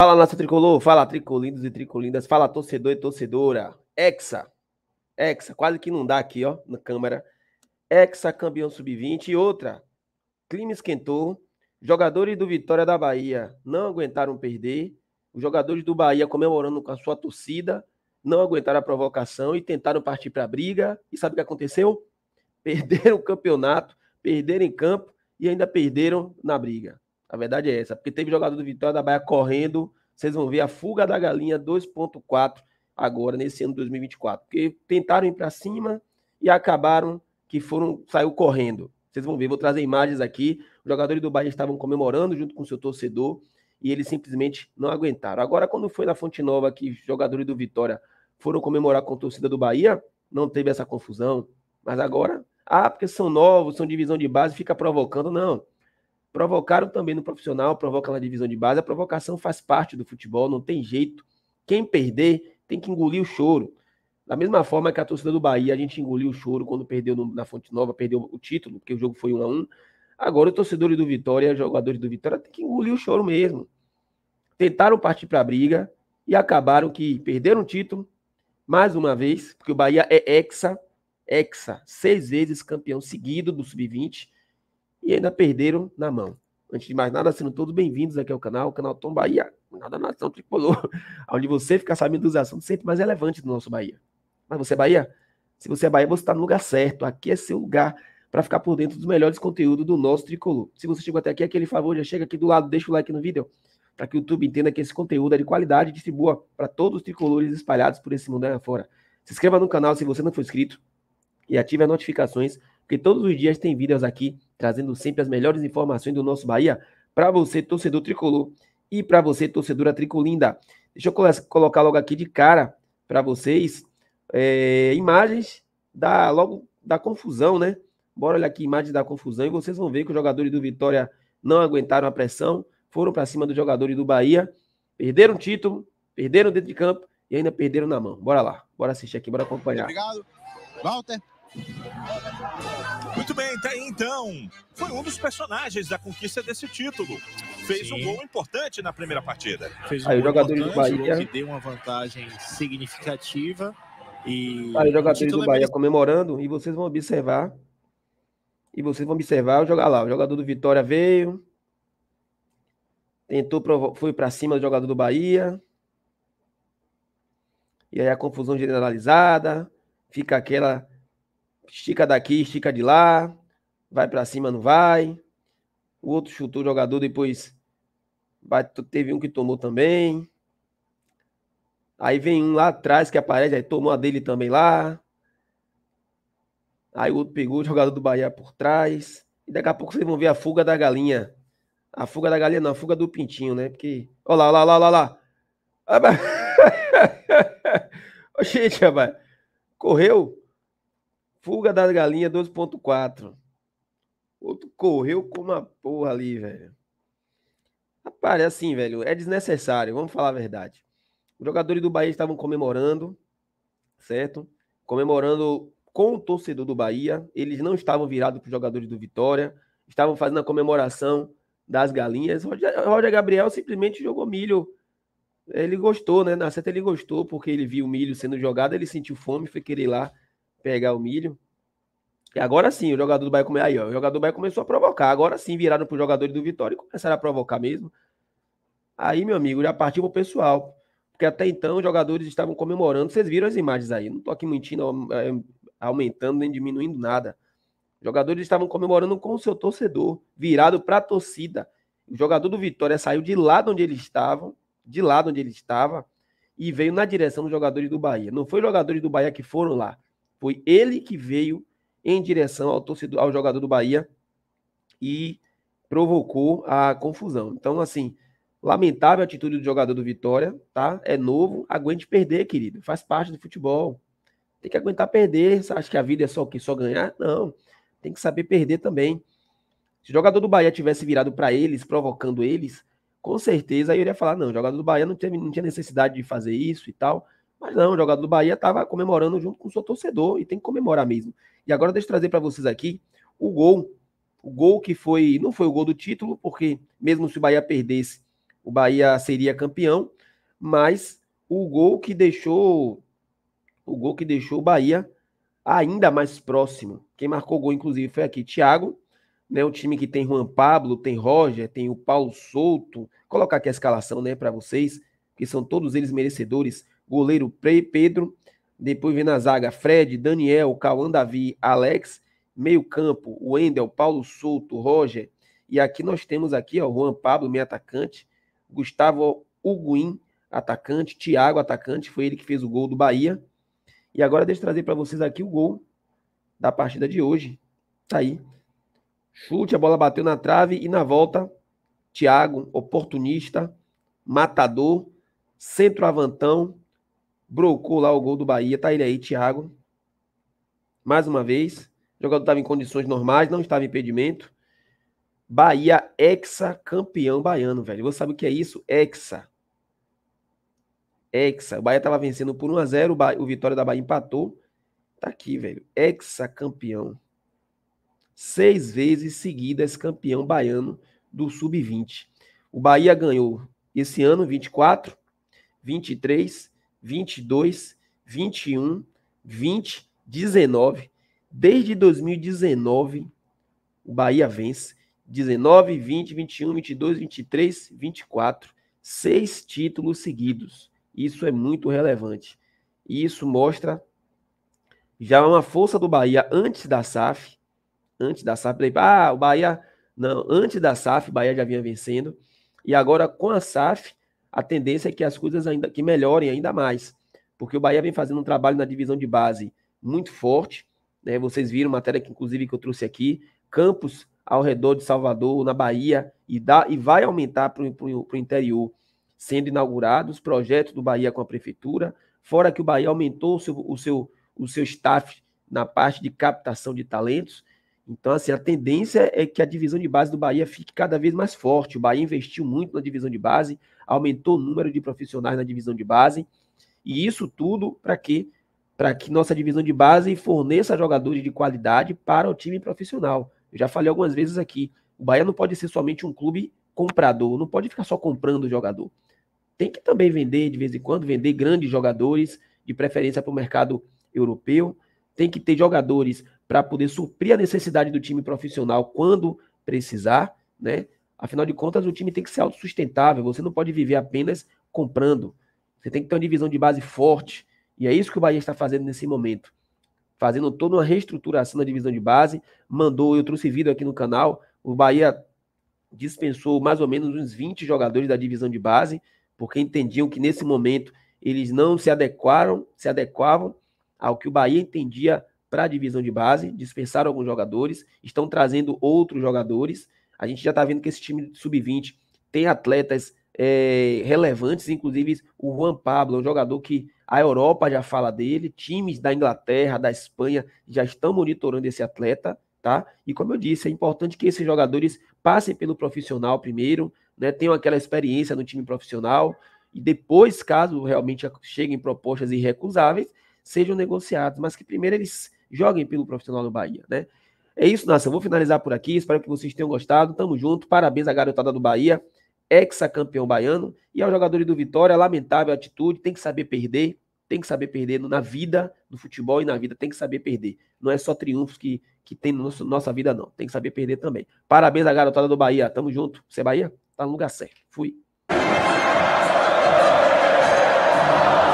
Fala, nossa tricolor, fala, tricolindos e tricolindas, fala, torcedor e torcedora. Hexa, Hexa, quase que não dá aqui, ó, na câmera. Hexa, campeão sub-20 e outra. Clima esquentou, jogadores do Vitória da Bahia não aguentaram perder, os jogadores do Bahia comemorando com a sua torcida, não aguentaram a provocação e tentaram partir para a briga. E sabe o que aconteceu? Perderam o campeonato, perderam em campo e ainda perderam na briga. A verdade é essa, porque teve jogador do Vitória da Bahia correndo. Vocês vão ver a fuga da galinha 2.4 agora nesse ano 2024, porque tentaram ir para cima e acabaram que foram saiu correndo. Vocês vão ver, vou trazer imagens aqui. Os jogadores do Bahia estavam comemorando junto com seu torcedor e eles simplesmente não aguentaram. Agora, quando foi na Fonte Nova que jogadores do Vitória foram comemorar com a torcida do Bahia, não teve essa confusão. Mas agora, ah, porque são novos, são divisão de base, fica provocando. Não provocaram também no profissional, provoca na divisão de base. A provocação faz parte do futebol, não tem jeito. Quem perder tem que engolir o choro. Da mesma forma que a torcida do Bahia, a gente engoliu o choro quando perdeu no, na Fonte Nova, perdeu o título, porque o jogo foi 1 a 1 Agora, os torcedores do Vitória, os jogadores do Vitória, tem que engolir o choro mesmo. Tentaram partir para a briga e acabaram que perderam o título, mais uma vez, porque o Bahia é hexa, hexa, seis vezes campeão seguido do Sub-20 e ainda perderam na mão. Antes de mais nada, sejam todos bem-vindos aqui ao canal, o canal Tom Bahia, da Nação Tricolor, onde você fica sabendo dos assuntos sempre mais relevantes do nosso Bahia. Mas você é Bahia? Se você é Bahia, você está no lugar certo. Aqui é seu lugar para ficar por dentro dos melhores conteúdos do nosso Tricolor. Se você chegou até aqui, aquele favor, já chega aqui do lado, deixa o like no vídeo, para que o YouTube entenda que esse conteúdo é de qualidade e distribua para todos os tricolores espalhados por esse mundo aí afora. Se inscreva no canal se você não for inscrito e ative as notificações, porque todos os dias tem vídeos aqui trazendo sempre as melhores informações do nosso Bahia para você, torcedor tricolor, e para você, torcedora tricolinda. Deixa eu colocar logo aqui de cara para vocês é, imagens da logo da confusão, né? Bora olhar aqui imagens da confusão e vocês vão ver que os jogadores do Vitória não aguentaram a pressão, foram para cima dos jogadores do Bahia, perderam o título, perderam dentro de campo e ainda perderam na mão. Bora lá, bora assistir aqui, bora acompanhar. Obrigado, Walter. Muito bem, tá aí então. Foi um dos personagens da conquista desse título. Fez Sim. um gol importante na primeira partida. Fez um aí, gol jogadores do Bahia que deu uma vantagem significativa e aí, jogadores do é Bahia é... comemorando e vocês vão observar e vocês vão observar, jogar lá, o jogador do Vitória veio, tentou foi para cima do jogador do Bahia. E aí a confusão generalizada, fica aquela Estica daqui, estica de lá. Vai para cima, não vai. O outro chutou o jogador, depois vai teve um que tomou também. Aí vem um lá atrás que aparece, aí tomou a dele também lá. Aí o outro pegou o jogador do Bahia por trás. E daqui a pouco vocês vão ver a fuga da galinha. A fuga da galinha não, a fuga do pintinho, né? Porque. Olha lá, olha lá, olha lá, olha lá. Gente, rapaz. Correu. Fuga das galinhas 2.4. Outro correu como uma porra ali, velho. Rapaz, é assim, velho. É desnecessário, vamos falar a verdade. Os jogadores do Bahia estavam comemorando, certo? Comemorando com o torcedor do Bahia. Eles não estavam virados para os jogadores do Vitória. Estavam fazendo a comemoração das galinhas. Roger, Roger Gabriel simplesmente jogou milho. Ele gostou, né? Na certa ele gostou, porque ele viu o milho sendo jogado, ele sentiu fome, foi querer ir lá pegar o milho. E agora sim, o jogador do Bahia começou. Aí, ó, o jogador do Bahia começou a provocar. Agora sim, viraram para os jogadores do Vitória e começaram a provocar mesmo. Aí, meu amigo, já partiu pro pessoal. Porque até então os jogadores estavam comemorando. Vocês viram as imagens aí. Não tô aqui mentindo, é, é, aumentando nem diminuindo nada. Os jogadores estavam comemorando com o seu torcedor, virado para a torcida. O jogador do Vitória saiu de lá de onde eles estavam, de lá de onde ele estava, e veio na direção dos jogadores do Bahia. Não foi os jogadores do Bahia que foram lá. Foi ele que veio em direção ao torcedor, ao jogador do Bahia e provocou a confusão. Então, assim, lamentável a atitude do jogador do Vitória, tá? É novo, aguente perder, querido. Faz parte do futebol. Tem que aguentar perder. Você acha que a vida é só o que só ganhar? Não. Tem que saber perder também. Se o jogador do Bahia tivesse virado para eles, provocando eles, com certeza aí eu iria falar: não, o jogador do Bahia não, teve, não tinha necessidade de fazer isso e tal. Mas não, o jogador do Bahia estava comemorando junto com o seu torcedor e tem que comemorar mesmo. E agora deixa eu trazer para vocês aqui o gol. O gol que foi, não foi o gol do título, porque mesmo se o Bahia perdesse, o Bahia seria campeão, mas o gol que deixou o gol que deixou o Bahia ainda mais próximo. Quem marcou o gol inclusive foi aqui Thiago, né, o time que tem Juan Pablo, tem Roger, tem o Paulo Souto. Vou colocar aqui a escalação, né, para vocês, que são todos eles merecedores goleiro Pedro, depois vem na zaga Fred, Daniel, Cauã Davi, Alex, meio campo, Wendel, Paulo Souto, Roger, e aqui nós temos aqui, ó, Juan Pablo, meio atacante, Gustavo Huguin, atacante, Thiago, atacante, foi ele que fez o gol do Bahia. E agora deixa eu trazer para vocês aqui o gol da partida de hoje. Tá aí. Chute, a bola bateu na trave e na volta, Thiago, oportunista, matador, centroavantão, brocou lá o gol do Bahia. Tá ele aí, Thiago. Mais uma vez, o jogador estava em condições normais, não estava em impedimento. Bahia hexa campeão baiano, velho. Você sabe o que é isso? Hexa. Hexa. O Bahia estava vencendo por 1 a 0, o, ba... o Vitória da Bahia empatou. Tá aqui, velho. Hexa campeão. Seis vezes seguidas campeão baiano do sub-20. O Bahia ganhou esse ano 24, 23 22, 21, 20, 19. Desde 2019, o Bahia vence. 19, 20, 21, 22, 23, 24. Seis títulos seguidos. Isso é muito relevante. E isso mostra já uma força do Bahia antes da SAF. Antes da SAF, ah, o Bahia. Não, antes da SAF, o Bahia já vinha vencendo. E agora com a SAF, a tendência é que as coisas ainda que melhorem ainda mais, porque o Bahia vem fazendo um trabalho na divisão de base muito forte, né? Vocês viram matéria que inclusive que eu trouxe aqui, campos ao redor de Salvador, na Bahia, e, dá, e vai aumentar para o interior, sendo inaugurados projetos do Bahia com a prefeitura, fora que o Bahia aumentou o seu, o seu, o seu staff na parte de captação de talentos, então, assim, a tendência é que a divisão de base do Bahia fique cada vez mais forte. O Bahia investiu muito na divisão de base, aumentou o número de profissionais na divisão de base, e isso tudo para quê? Para que nossa divisão de base forneça jogadores de qualidade para o time profissional. Eu já falei algumas vezes aqui, o Bahia não pode ser somente um clube comprador, não pode ficar só comprando jogador. Tem que também vender de vez em quando, vender grandes jogadores, de preferência para o mercado europeu tem que ter jogadores para poder suprir a necessidade do time profissional quando precisar, né? Afinal de contas, o time tem que ser autossustentável, você não pode viver apenas comprando. Você tem que ter uma divisão de base forte, e é isso que o Bahia está fazendo nesse momento. Fazendo toda uma reestruturação da divisão de base, mandou, eu trouxe vídeo aqui no canal, o Bahia dispensou mais ou menos uns 20 jogadores da divisão de base, porque entendiam que nesse momento eles não se adequaram, se adequavam ao que o Bahia entendia para a divisão de base, dispensaram alguns jogadores, estão trazendo outros jogadores. A gente já está vendo que esse time sub-20 tem atletas é, relevantes, inclusive o Juan Pablo, é um jogador que a Europa já fala dele, times da Inglaterra, da Espanha já estão monitorando esse atleta, tá? E como eu disse, é importante que esses jogadores passem pelo profissional primeiro, né? Tenham aquela experiência no time profissional e depois, caso realmente cheguem propostas irrecusáveis, sejam negociados, mas que primeiro eles joguem pelo profissional do Bahia, né? É isso, Nação. Vou finalizar por aqui. Espero que vocês tenham gostado. Tamo junto. Parabéns à garotada do Bahia, ex-campeão baiano. E aos jogadores do Vitória, lamentável atitude. Tem que saber perder. Tem que saber perder na vida, no futebol e na vida. Tem que saber perder. Não é só triunfos que, que tem na no nossa vida, não. Tem que saber perder também. Parabéns à garotada do Bahia. Tamo junto. Você é Bahia? Tá no lugar certo. Fui.